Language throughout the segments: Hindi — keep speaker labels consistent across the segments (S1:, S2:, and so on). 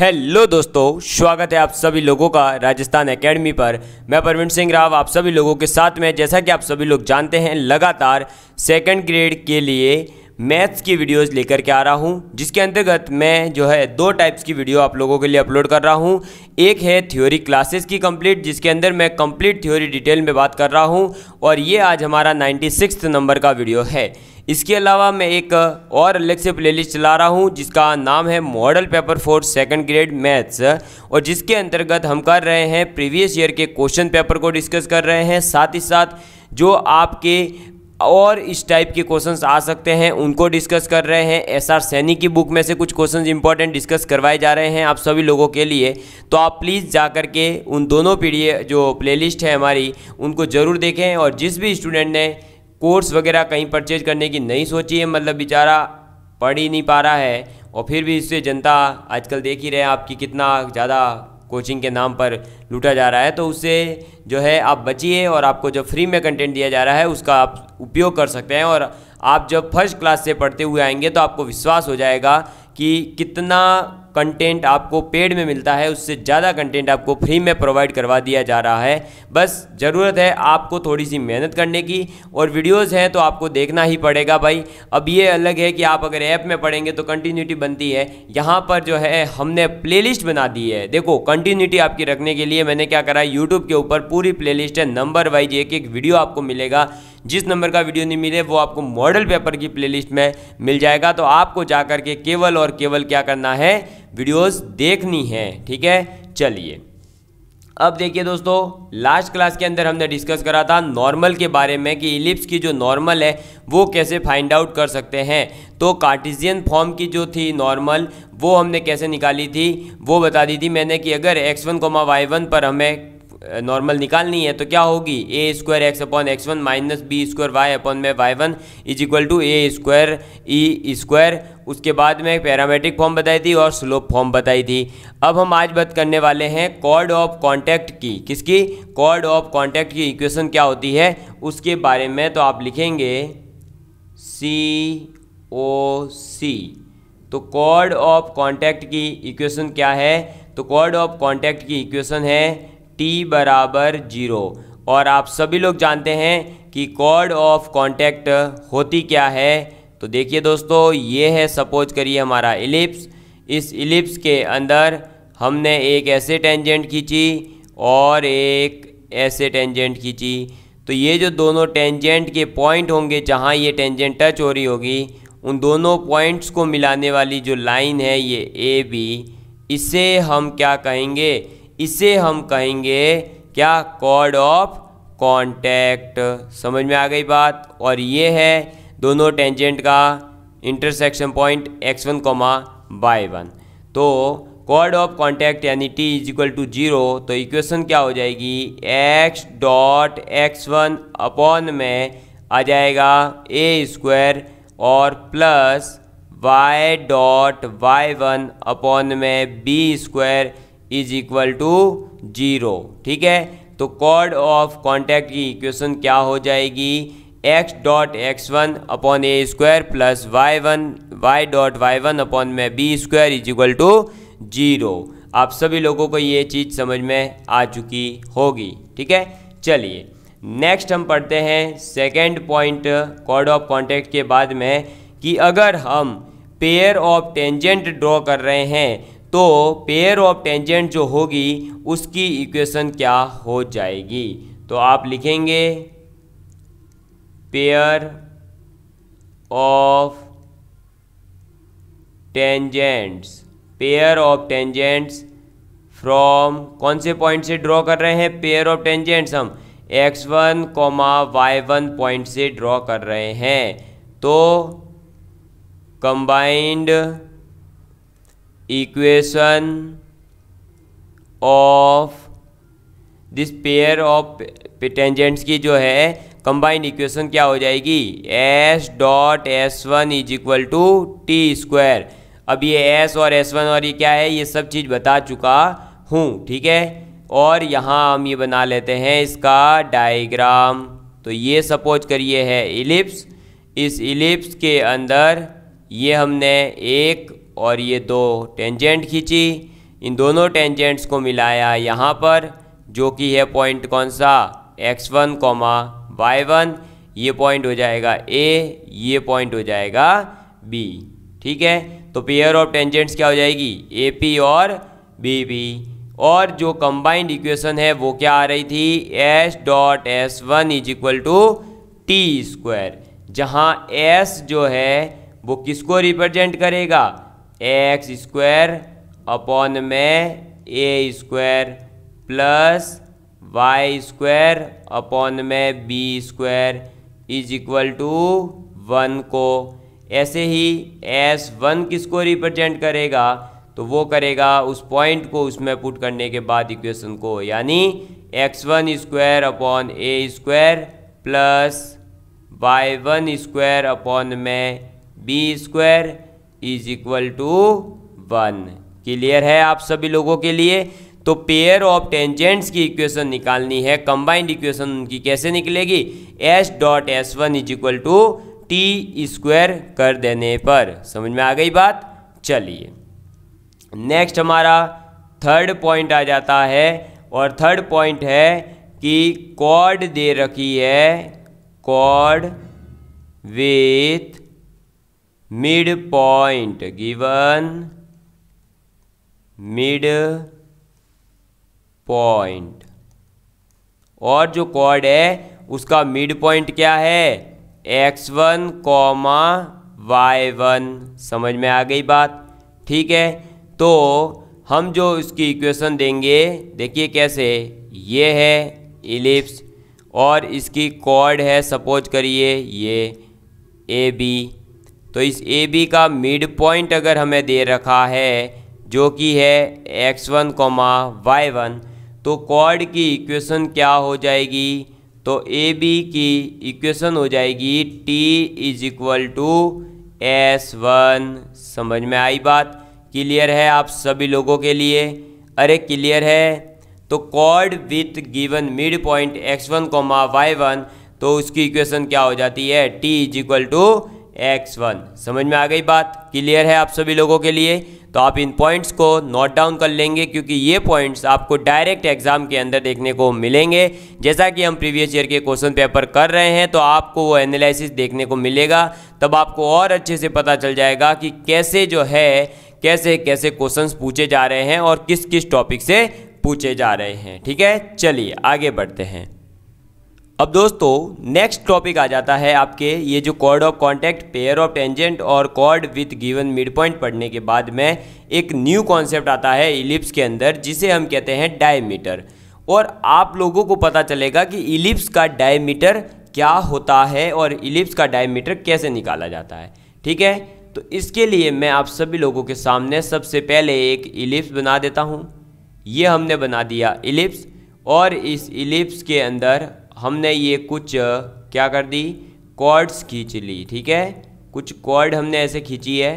S1: हेलो दोस्तों स्वागत है आप सभी लोगों का राजस्थान एकेडमी पर मैं प्रवीण सिंह राव आप सभी लोगों के साथ में जैसा कि आप सभी लोग जानते हैं लगातार सेकंड ग्रेड के लिए मैथ्स की वीडियोस लेकर के आ रहा हूं जिसके अंतर्गत मैं जो है दो टाइप्स की वीडियो आप लोगों के लिए अपलोड कर रहा हूं एक है थ्योरी क्लासेस की कंप्लीट जिसके अंदर मैं कंप्लीट थ्योरी डिटेल में बात कर रहा हूं और ये आज हमारा नाइन्टी नंबर का वीडियो है इसके अलावा मैं एक और अलग से प्लेलिस्ट चला रहा हूँ जिसका नाम है model paper for second grade maths और जिसके अंतर्गत हम कर रहे हैं प्रीवियस ईयर के क्वेश्चन पेपर को डिस्कस कर रहे हैं साथ ही साथ जो आपके और इस टाइप के क्वेश्चंस आ सकते हैं उनको डिस्कस कर रहे हैं एस आर सैनी की बुक में से कुछ क्वेश्चंस इंपॉर्टेंट डिस्कस करवाए जा रहे हैं आप सभी लोगों के लिए तो आप प्लीज़ जा कर के उन दोनों पीढ़ी जो प्लेलिस्ट है हमारी उनको ज़रूर देखें और जिस भी स्टूडेंट ने कोर्स वगैरह कहीं परचेज करने की नहीं सोची है मतलब बेचारा पढ़ ही नहीं पा रहा है और फिर भी इससे जनता आजकल देख ही रहे हैं आपकी कितना ज़्यादा कोचिंग के नाम पर लूटा जा रहा है तो उससे जो है आप बचिए और आपको जो फ्री में कंटेंट दिया जा रहा है उसका आप उपयोग कर सकते हैं और आप जब फर्स्ट क्लास से पढ़ते हुए आएंगे तो आपको विश्वास हो जाएगा कि कितना कंटेंट आपको पेड में मिलता है उससे ज़्यादा कंटेंट आपको फ्री में प्रोवाइड करवा दिया जा रहा है बस ज़रूरत है आपको थोड़ी सी मेहनत करने की और वीडियोज़ हैं तो आपको देखना ही पड़ेगा भाई अब ये अलग है कि आप अगर ऐप में पढ़ेंगे तो कंटिन्यूटी बनती है यहाँ पर जो है हमने प्ले बना दी है देखो कंटिन्यूटी आपकी रखने के लिए मैंने क्या करा यूट्यूब के ऊपर पूरी प्ले है नंबर वाइज एक एक वीडियो आपको मिलेगा जिस नंबर का वीडियो नहीं मिले वो आपको मॉडल पेपर की प्लेलिस्ट में मिल जाएगा तो आपको जा के केवल और केवल क्या करना है वीडियोज़ देखनी है ठीक है चलिए अब देखिए दोस्तों लास्ट क्लास के अंदर हमने डिस्कस करा था नॉर्मल के बारे में कि इलिप्स की जो नॉर्मल है वो कैसे फाइंड आउट कर सकते हैं तो कार्टिजियन फॉर्म की जो थी नॉर्मल वो हमने कैसे निकाली थी वो बता दी थी मैंने कि अगर x1, वन पर हमें नॉर्मल निकालनी है तो क्या होगी A square X upon X one minus B square Y upon में Y one is equal to A square E square उसके बाद में पैरामेट्रिक फॉर्म बताई थी और स्लोप फॉर्म बताई थी अब हम आज बात करने वाले हैं कॉर्ड ऑफ कॉन्टैक्ट की किसकी कॉर्ड ऑफ कॉन्टैक्ट की इक्वेशन क्या होती है उसके बारे में तो आप लिखेंगे सी ओ सी तो कॉर्ड ऑफ कॉन्टैक्ट की इक्वेशन क्या है तो कॉर्ड ऑफ कॉन्टैक्ट की इक्वेशन है टी बराबर जीरो और आप सभी लोग जानते हैं कि कॉर्ड ऑफ कॉन्टैक्ट होती क्या है तो देखिए दोस्तों ये है सपोज करिए हमारा इलिप्स इस इलिप्स के अंदर हमने एक ऐसे टेंजेंट खींची और एक ऐसे टेंजेंट खींची तो ये जो दोनों टेंजेंट के पॉइंट होंगे जहाँ ये टेंजेंट टच हो रही होगी उन दोनों पॉइंट्स को मिलाने वाली जो लाइन है ये ए बी इसे हम क्या कहेंगे इसे हम कहेंगे क्या कॉर्ड ऑफ कॉन्टैक्ट समझ में आ गई बात और ये है दोनों टेंजेंट का intersection point X one comma Y one तो कॉर्ड ऑफ कॉन्टैक्ट यानी T is equal to zero तो इक्वेशन क्या हो जाएगी X dot X one upon में आ जाएगा ए स्क्वायर और plus Y dot Y one upon में B square is equal to zero ठीक है तो कॉर्ड ऑफ कॉन्टैक्ट की इक्वेशन क्या हो जाएगी X dot X one upon ए square plus Y one Y dot Y one upon में B square is equal to zero आप सभी लोगों को ये चीज़ समझ में आ चुकी होगी ठीक है चलिए नेक्स्ट हम पढ़ते हैं second point chord of contact के बाद में कि अगर हम पेयर ऑफ टेंजेंट ड्रॉ कर रहे हैं तो पेयर ऑफ टेंजेंट जो होगी उसकी इक्वेशन क्या हो जाएगी तो आप लिखेंगे pair of tangents pair of tangents from कौन से पॉइंट से ड्रॉ कर रहे हैं पेयर ऑफ टेंजेंट्स हम X one comma Y one point से ड्रॉ कर रहे हैं तो combined equation of this pair of tangents की जो है कंबाइंड इक्वेशन क्या हो जाएगी S dot S one is equal to T square अब ये एस और एस वन और ये क्या है ये सब चीज़ बता चुका हूँ ठीक है और यहाँ हम ये बना लेते हैं इसका डायग्राम तो ये सपोज करिए है इलिप्स इस इलिप्स के अंदर ये हमने एक और ये दो टेंजेंट खींची इन दोनों टेंजेंट्स को मिलाया यहाँ पर जो कि है पॉइंट कौन सा X one comma Y one ये पॉइंट हो जाएगा ए ये पॉइंट हो जाएगा बी ठीक है तो पेयर ऑफ टेंजेंट्स क्या हो जाएगी ए पी और बी पी और जो कंबाइंड इक्वेशन है वो क्या आ रही थी S dot S one is equal to T square जहाँ एस जो है वो किसको रिप्रेजेंट करेगा एक्स स्क्वायर अपॉन में ए square plus Y square upon में B square is equal to one को ऐसे ही एस वन किसको रिप्रेजेंट करेगा तो वो करेगा उस पॉइंट को उसमें पुट करने के बाद इक्वेशन को यानी एक्स वन स्क्वायर अपॉन ए square plus Y one square upon में B square is equal to one clear है आप सभी लोगों के लिए तो पेयर ऑफ टेंजेंट्स की इक्वेशन निकालनी है कंबाइंड इक्वेशन उनकी कैसे निकलेगी S dot S one is equal to T square कर देने पर समझ में आ गई बात चलिए नेक्स्ट हमारा थर्ड पॉइंट आ जाता है और थर्ड पॉइंट है कि कॉर्ड दे रखी है chord with mid point given mid point और जो कॉर्ड है उसका मिड पॉइंट क्या है X one comma Y one समझ में आ गई बात ठीक है तो हम जो इसकी इक्वेशन देंगे देखिए कैसे ये है इलिप्स और इसकी कॉर्ड है सपोज करिए ये ए बी तो इस ए बी का मिड पॉइंट अगर हमें दे रखा है जो कि है X one comma Y one तो कॉर्ड की इक्वेशन क्या हो जाएगी तो ए बी की इक्वेशन हो जाएगी T is equal to S one समझ में आई बात क्लियर है आप सभी लोगों के लिए अरे क्लियर है तो chord with given mid point X one comma Y one तो उसकी इक्वेशन क्या हो जाती है T is equal to X one समझ में आ गई बात क्लियर है आप सभी लोगों के लिए तो आप इन पॉइंट्स को नोट डाउन कर लेंगे क्योंकि ये पॉइंट्स आपको डायरेक्ट एग्जाम के अंदर देखने को मिलेंगे जैसा कि हम प्रीवियस ईयर के क्वेश्चन पेपर कर रहे हैं तो आपको वो एनालिसिस देखने को मिलेगा तब आपको और अच्छे से पता चल जाएगा कि कैसे जो है कैसे कैसे क्वेश्चन पूछे जा रहे हैं और किस किस टॉपिक से पूछे जा रहे हैं ठीक है चलिए आगे बढ़ते हैं अब दोस्तों नेक्स्ट टॉपिक आ जाता है आपके ये जो chord of contact pair of tangent और chord with given mid point पढ़ने के बाद में एक न्यू कॉन्सेप्ट आता है इलिप्स के अंदर जिसे हम कहते हैं डायमीटर और आप लोगों को पता चलेगा कि इलिप्स का डायमीटर क्या होता है और इलिप्स का डायमीटर कैसे निकाला जाता है ठीक है तो इसके लिए मैं आप सभी लोगों के सामने सबसे पहले एक इलिप्स बना देता हूँ ये हमने बना दिया इलिप्स और इस इलिप्स के अंदर हमने ये कुछ क्या कर दी कॉर्ड्स खींच ली ठीक है कुछ कॉर्ड हमने ऐसे खींची है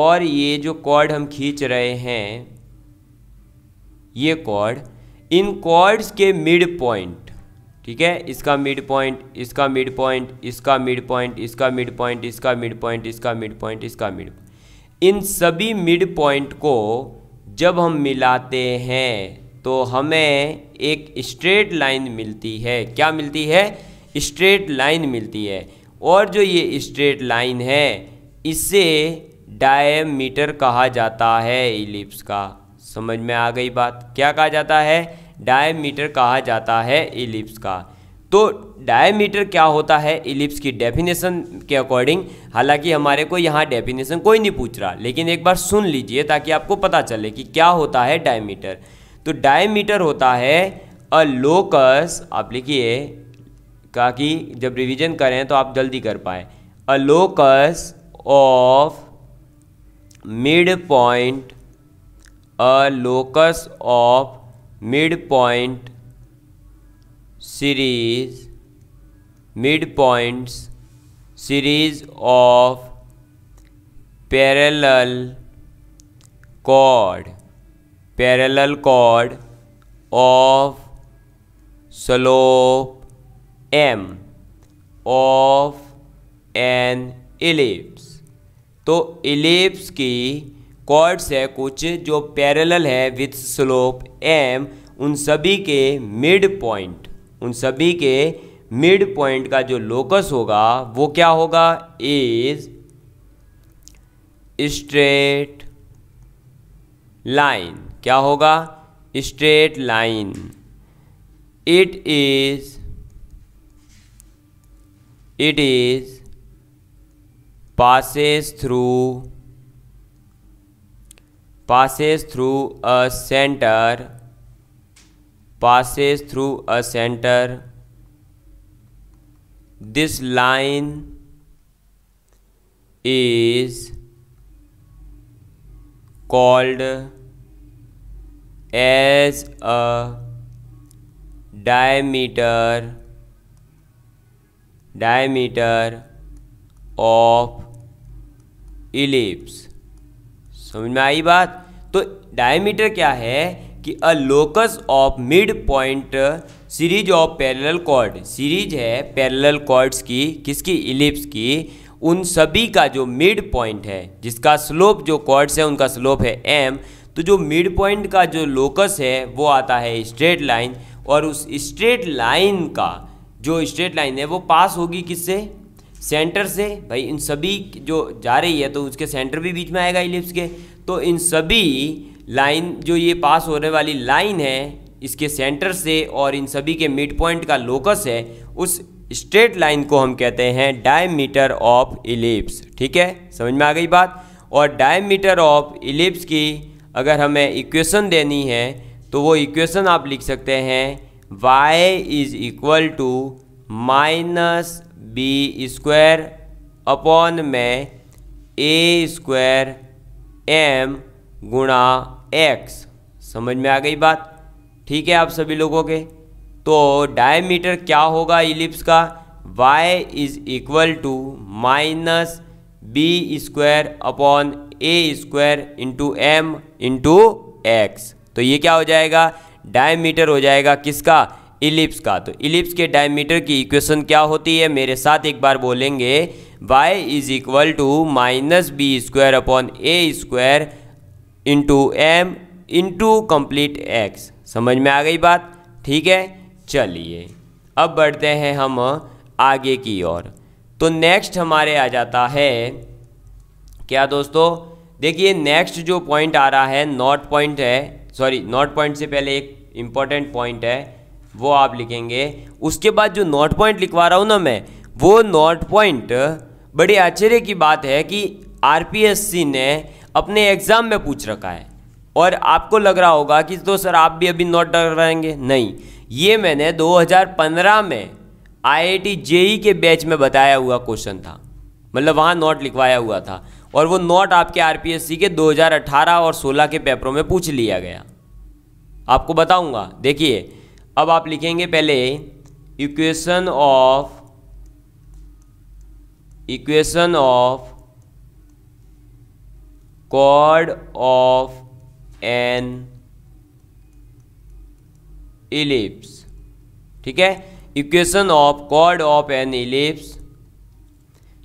S1: और ये जो कॉर्ड हम खींच रहे हैं ये कॉर्ड इन कॉर्ड्स के मिड पॉइंट ठीक है इसका मिड पॉइंट इसका मिड पॉइंट इसका मिड पॉइंट इसका मिड पॉइंट इसका मिड पॉइंट इसका मिड पॉइंट इसका मिड इन सभी मिड पॉइंट को जब हम मिलाते हैं तो हमें एक स्ट्रेट लाइन मिलती है क्या मिलती है स्ट्रेट लाइन मिलती है और जो ये स्ट्रेट लाइन है इसे डायमीटर कहा जाता है इलिप्स का समझ में आ गई बात क्या कहा जाता है डायमीटर कहा जाता है इलिप्स का तो डायमीटर क्या होता है इलिप्स की डेफिनेशन के अकॉर्डिंग हालांकि हमारे को यहाँ डेफिनेशन कोई नहीं पूछ रहा लेकिन एक बार सुन लीजिए ताकि आपको पता चले कि क्या होता है डायमीटर तो डायमीटर होता है अ लोकस आप लिखिए का कि जब रिवीजन करें तो आप जल्दी कर पाए a locus of midpoint a locus of midpoint series midpoints series of parallel chord parallel chord of slope m of an ellipse तो इलिप्स की कॉर्ड्स है कुछ जो पैरेलल है विथ स्लोप एम उन सभी के मिड पॉइंट उन सभी के मिड पॉइंट का जो लोकस होगा वो क्या होगा इज स्ट्रेट लाइन क्या होगा straight line it is it is passes through passes through a centre passes through a centre this line is called as a diameter diameter of ellipse समझ में आई बात तो डायमीटर क्या है कि a locus of midpoint series of parallel chord series है पैरेलल कॉर्ड्स की किसकी इलिप्स की उन सभी का जो मिड पॉइंट है जिसका स्लोप जो कॉर्ड्स है उनका स्लोप है एम तो जो मिड पॉइंट का जो लोकस है वो आता है स्ट्रेट लाइन और उस स्ट्रेट लाइन का जो स्ट्रेट लाइन है वो पास होगी किससे सेंटर से भाई इन सभी जो जा रही है तो उसके सेंटर भी बीच में आएगा इलिप्स के तो इन सभी लाइन जो ये पास होने वाली लाइन है इसके सेंटर से और इन सभी के मिड पॉइंट का लोकस है उस स्ट्रेट लाइन को हम कहते हैं डायमीटर ऑफ इलिप्स ठीक है समझ में आ गई बात और डायमीटर ऑफ इलिप्स की अगर हमें इक्वेशन देनी है तो वो इक्वेशन आप लिख सकते हैं y is equal to minus B square upon में ए स्क्वायर एम गुणा एक्स समझ में आ गई बात ठीक है आप सभी लोगों के तो डायमीटर क्या होगा इलिप्स का y is equal to minus B square upon A square into m into x तो ये क्या हो जाएगा डायमीटर हो जाएगा किसका इलिप्स का तो इलिप्स के डायमीटर की इक्वेशन क्या होती है मेरे साथ एक बार बोलेंगे y is equal to minus B square upon A square into m into complete x समझ में आ गई बात ठीक है चलिए अब बढ़ते हैं हम आगे की ओर तो नेक्स्ट हमारे आ जाता है क्या दोस्तों देखिए नेक्स्ट जो पॉइंट आ रहा है नॉट पॉइंट है सॉरी नॉट पॉइंट से पहले एक इम्पॉर्टेंट पॉइंट है वो आप लिखेंगे उसके बाद जो नॉट पॉइंट लिखवा रहा हूँ ना मैं वो नॉट पॉइंट बड़े आश्चर्य की बात है कि आर ने अपने एग्ज़ाम में पूछ रखा है और आपको लग रहा होगा कि तो सर आप भी अभी नोट करवाएंगे नहीं ये मैंने 2015 में आई आई जेई के बैच में बताया हुआ क्वेश्चन था मतलब वहाँ नोट लिखवाया हुआ था और वो नोट आपके आरपीएससी के 2018 और 16 के पेपरों में पूछ लिया गया आपको बताऊंगा देखिए अब आप लिखेंगे पहले equation of equation of chord of an ellipse ठीक है equation of chord of an ellipse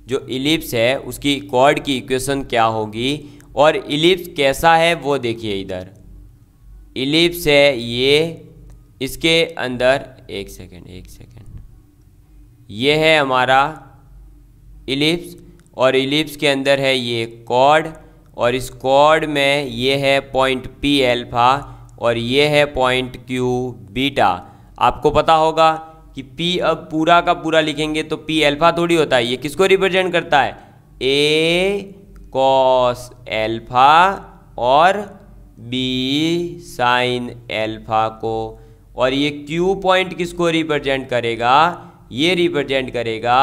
S1: जो इलिप्स है उसकी कॉर्ड की इक्वेशन क्या होगी और इलिप्स कैसा है वो देखिए इधर इलिप्स है ये इसके अंदर एक सेकेंड एक सेकेंड ये है हमारा इलिप्स और इलिप्स के अंदर है ये कॉर्ड और इस कॉर्ड में ये है पॉइंट पी एल्फा और ये है पॉइंट क्यू बीटा आपको पता होगा कि P अब पूरा का पूरा लिखेंगे तो P एल्फा थोड़ी होता है ये किसको रिप्रेजेंट करता है ए कॉस एल्फा और बी साइन एल्फा को और ये Q पॉइंट किसको रिप्रेजेंट करेगा ये रिप्रेजेंट करेगा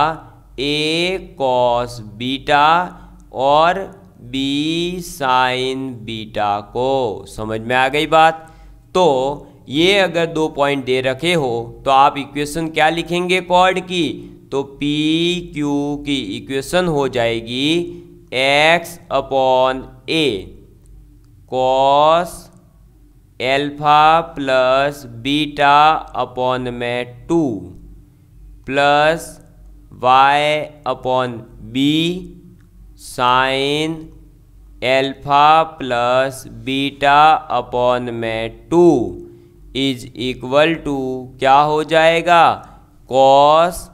S1: ए कॉस बीटा और बी साइन बीटा को समझ में आ गई बात तो ये अगर दो पॉइंट दे रखे हो तो आप इक्वेशन क्या लिखेंगे कॉर्ड की तो पी क्यू की इक्वेशन हो जाएगी x upon a cos alpha plus beta upon में two plus y upon b sine alpha plus beta upon में टू इज इक्वल टू क्या हो जाएगा cos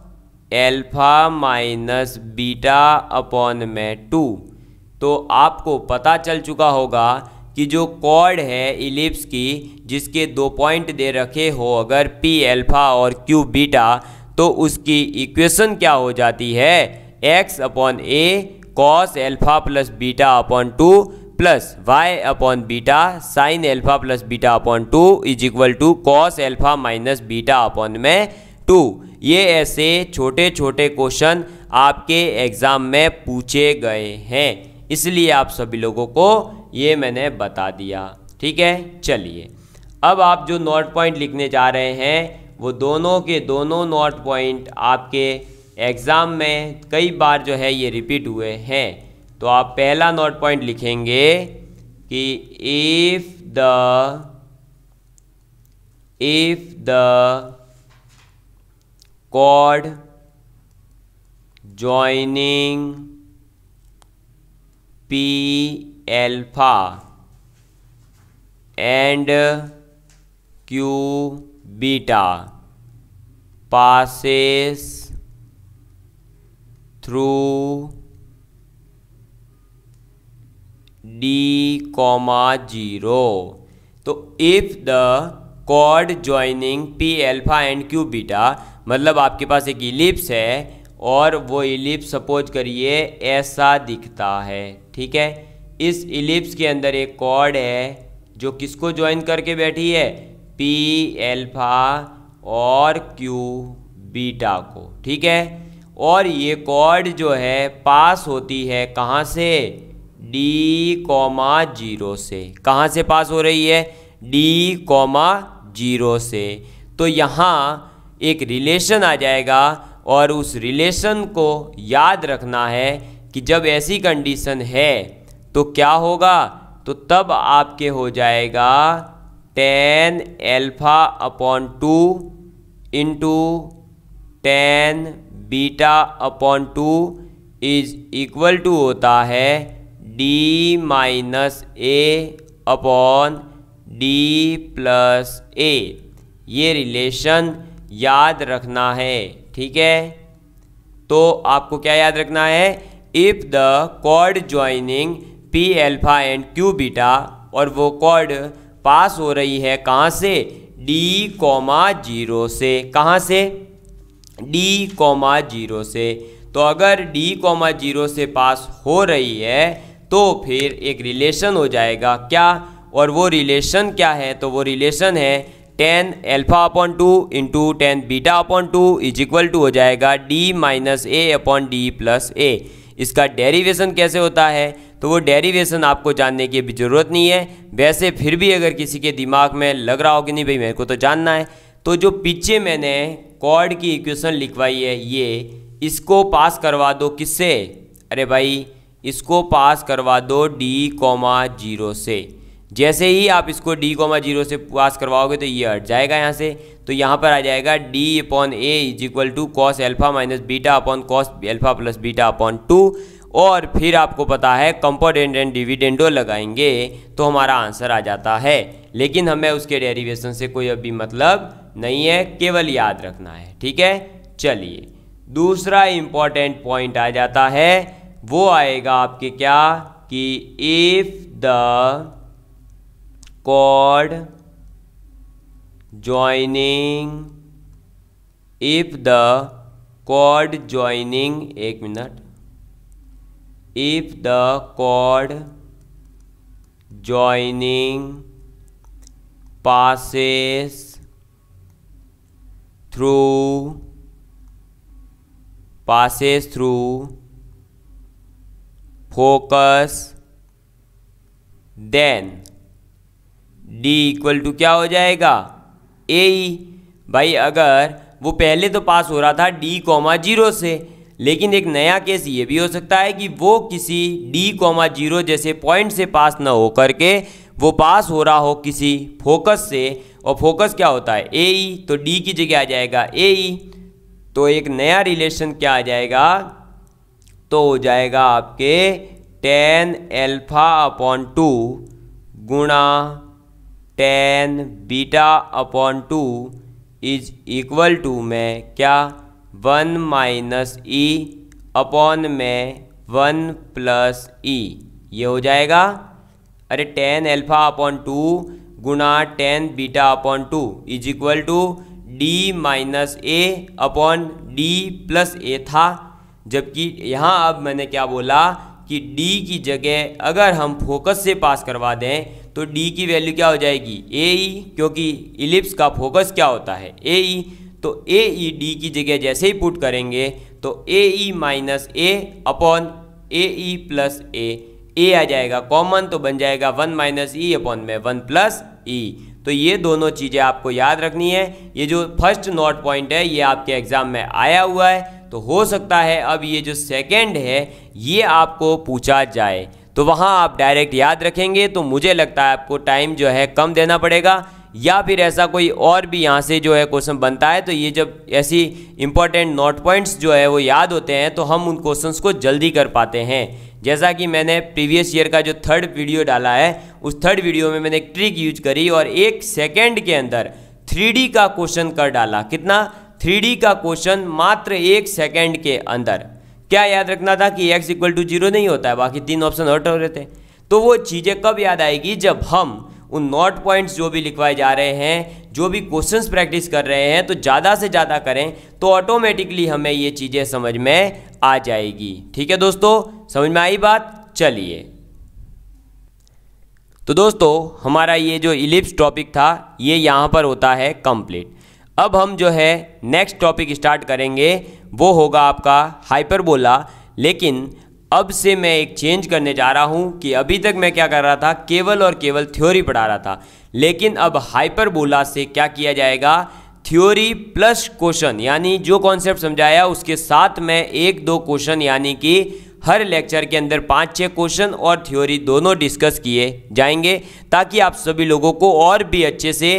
S1: alpha minus beta upon में टू तो आपको पता चल चुका होगा कि जो कॉर्ड है इलिप्स की जिसके दो पॉइंट दे रखे हो अगर पी एल्फा और क्यू बीटा तो उसकी इक्वेशन क्या हो जाती है x upon a cos alpha plus beta upon two plus y upon beta sine alpha plus beta upon two is equal to cos alpha minus beta upon में टू ये ऐसे छोटे छोटे क्वेश्चन आपके एग्ज़ाम में पूछे गए हैं इसलिए आप सभी लोगों को ये मैंने बता दिया ठीक है चलिए अब आप जो नोट पॉइंट लिखने जा रहे हैं वो दोनों के दोनों नोट पॉइंट आपके एग्ज़ाम में कई बार जो है ये रिपीट हुए हैं तो आप पहला नोट पॉइंट लिखेंगे कि इफ द इफ द कॉड joining P alpha and Q beta passes through d comma zero तो इफ़ द कॉड joining P alpha and Q beta मतलब आपके पास एक इलिप्स है और वो इलिप्स सपोज करिए ऐसा दिखता है ठीक है इस इलिप्स के अंदर एक कॉर्ड है जो किसको ज्वाइन करके बैठी है पी एल्फा और क्यू बीटा को ठीक है और ये कॉर्ड जो है पास होती है कहाँ से डी कॉमा जीरो से कहाँ से पास हो रही है डी कॉमा जीरो से तो यहाँ एक रिलेशन आ जाएगा और उस रिलेशन को याद रखना है कि जब ऐसी कंडीशन है तो क्या होगा तो तब आपके हो जाएगा tan alpha upon two into tan beta upon two is equal to होता है d minus a upon d plus a ये रिलेशन याद रखना है ठीक है तो आपको क्या याद रखना है if the chord joining P alpha and Q beta और वो कॉर्ड पास हो रही है कहाँ से डी कॉमा जीरो से कहाँ से डी कॉमा जीरो से तो अगर डी कॉमा जीरो से पास हो रही है तो फिर एक रिलेशन हो जाएगा क्या और वो रिलेशन क्या है तो वो रिलेशन है tan alpha upon two into tan beta upon two is equal to हो जाएगा d minus a upon d plus a इसका डेरिवेशन कैसे होता है तो वो डेरिवेशन आपको जानने की भी ज़रूरत नहीं है वैसे फिर भी अगर किसी के दिमाग में लग रहा हो कि नहीं भाई मेरे को तो जानना है तो जो पीछे मैंने कॉर्ड की इक्वेशन लिखवाई है ये इसको पास करवा दो किससे अरे भाई इसको पास करवा दो डी कॉमा जीरो से जैसे ही आप इसको डी कॉमा जीरो से पास करवाओगे तो ये हट जाएगा यहाँ से तो यहाँ पर आ जाएगा d upon a is equal to cos alpha minus beta upon cos alpha plus beta upon two और फिर आपको पता है कंपोडेंट एंड डिविडेंडो लगाएंगे तो हमारा आंसर आ जाता है लेकिन हमें उसके डेरिवेशन से कोई अभी मतलब नहीं है केवल याद रखना है ठीक है चलिए दूसरा इम्पॉर्टेंट पॉइंट आ जाता है वो आएगा आपके क्या कि if the chord joining if the chord joining एक minute if the chord joining passes through passes through focus then d equal to क्या हो जाएगा ए भाई अगर वो पहले तो पास हो रहा था डी कॉमा जीरो से लेकिन एक नया केस ये भी हो सकता है कि वो किसी डी कॉमा जीरो जैसे पॉइंट से पास ना हो करके वो पास हो रहा हो किसी फोकस से और फोकस क्या होता है ए तो डी की जगह आ जाएगा ए तो एक नया रिलेशन क्या आ जाएगा तो हो जाएगा आपके टेन एल्फा अपॉन टू गुणा tan beta upon two is equal to में क्या वन माइनस ई अपॉन में वन प्लस ई ये हो जाएगा अरे टेन एल्फा अपॉन टू गुणा tan beta upon two is equal to d minus a upon d plus a था जबकि यहाँ अब मैंने क्या बोला कि डी की जगह अगर हम फोकस से पास करवा दें तो डी की वैल्यू क्या हो जाएगी ए ई e, क्योंकि इलिप्स का फोकस क्या होता है ए ई e, तो ए ई डी की जगह जैसे ही पुट करेंगे तो a e minus a upon a e plus a a आ जाएगा कॉमन तो बन जाएगा वन माइनस ई अपॉन में वन प्लस ई तो ये दोनों चीज़ें आपको याद रखनी है ये जो फर्स्ट नॉट पॉइंट है ये आपके एग्ज़ाम में आया हुआ है तो हो सकता है अब ये जो सेकेंड है ये आपको पूछा जाए तो वहाँ आप डायरेक्ट याद रखेंगे तो मुझे लगता है आपको टाइम जो है कम देना पड़ेगा या फिर ऐसा कोई और भी यहाँ से जो है क्वेश्चन बनता है तो ये जब ऐसी इंपॉर्टेंट नोट पॉइंट्स जो है वो याद होते हैं तो हम उन क्वेश्चंस को जल्दी कर पाते हैं जैसा कि मैंने प्रीवियस ईयर का जो थर्ड वीडियो डाला है उस थर्ड वीडियो में मैंने एक ट्रिक यूज करी और एक सेकेंड के अंदर थ्री का क्वेश्चन कर डाला कितना थ्री का क्वेश्चन मात्र एक सेकेंड के अंदर क्या याद रखना था कि x इक्वल टू जीरो नहीं होता है बाकी तीन ऑप्शन हट हो रहे थे तो वो चीज़ें कब याद आएगी जब हम उन नोट पॉइंट्स जो भी लिखवाए जा रहे हैं जो भी क्वेश्चंस प्रैक्टिस कर रहे हैं तो ज़्यादा से ज़्यादा करें तो ऑटोमेटिकली हमें ये चीज़ें समझ में आ जाएगी ठीक है दोस्तों समझ में आई बात चलिए तो दोस्तों हमारा ये जो इलिप्स टॉपिक था ये यहाँ पर होता है कंप्लीट अब हम जो है नेक्स्ट टॉपिक स्टार्ट करेंगे वो होगा आपका हाइपरबोला लेकिन अब से मैं एक चेंज करने जा रहा हूँ कि अभी तक मैं क्या कर रहा था केवल और केवल थ्योरी पढ़ा रहा था लेकिन अब हाइपरबोला से क्या किया जाएगा थ्योरी प्लस क्वेश्चन यानी जो कॉन्सेप्ट समझाया उसके साथ मैं एक दो क्वेश्चन यानी कि हर लेक्चर के अंदर पाँच छः क्वेश्चन और थ्योरी दोनों डिस्कस किए जाएंगे ताकि आप सभी लोगों को और भी अच्छे से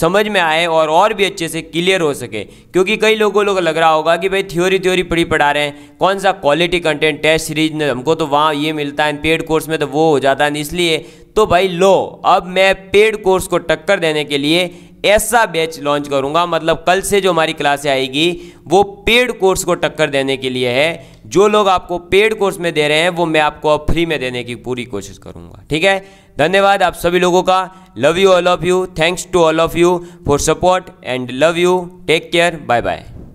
S1: समझ में आए और और भी अच्छे से क्लियर हो सके क्योंकि कई लोगों लोग लग रहा होगा कि भाई थ्योरी थ्योरी पढ़ी पढ़ा रहे हैं कौन सा क्वालिटी कंटेंट टेस्ट सीरीज में हमको तो वहाँ ये मिलता है पेड कोर्स में तो वो हो जाता है इसलिए तो भाई लो अब मैं पेड कोर्स को टक्कर देने के लिए ऐसा बैच लॉन्च करूंगा मतलब कल से जो हमारी क्लासें आएगी वो पेड कोर्स को टक्कर देने के लिए है जो लोग आपको पेड कोर्स में दे रहे हैं वो मैं आपको अब फ्री में देने की पूरी कोशिश करूंगा ठीक है धन्यवाद आप सभी लोगों का love you all of you thanks to all of you for support and love you take care bye bye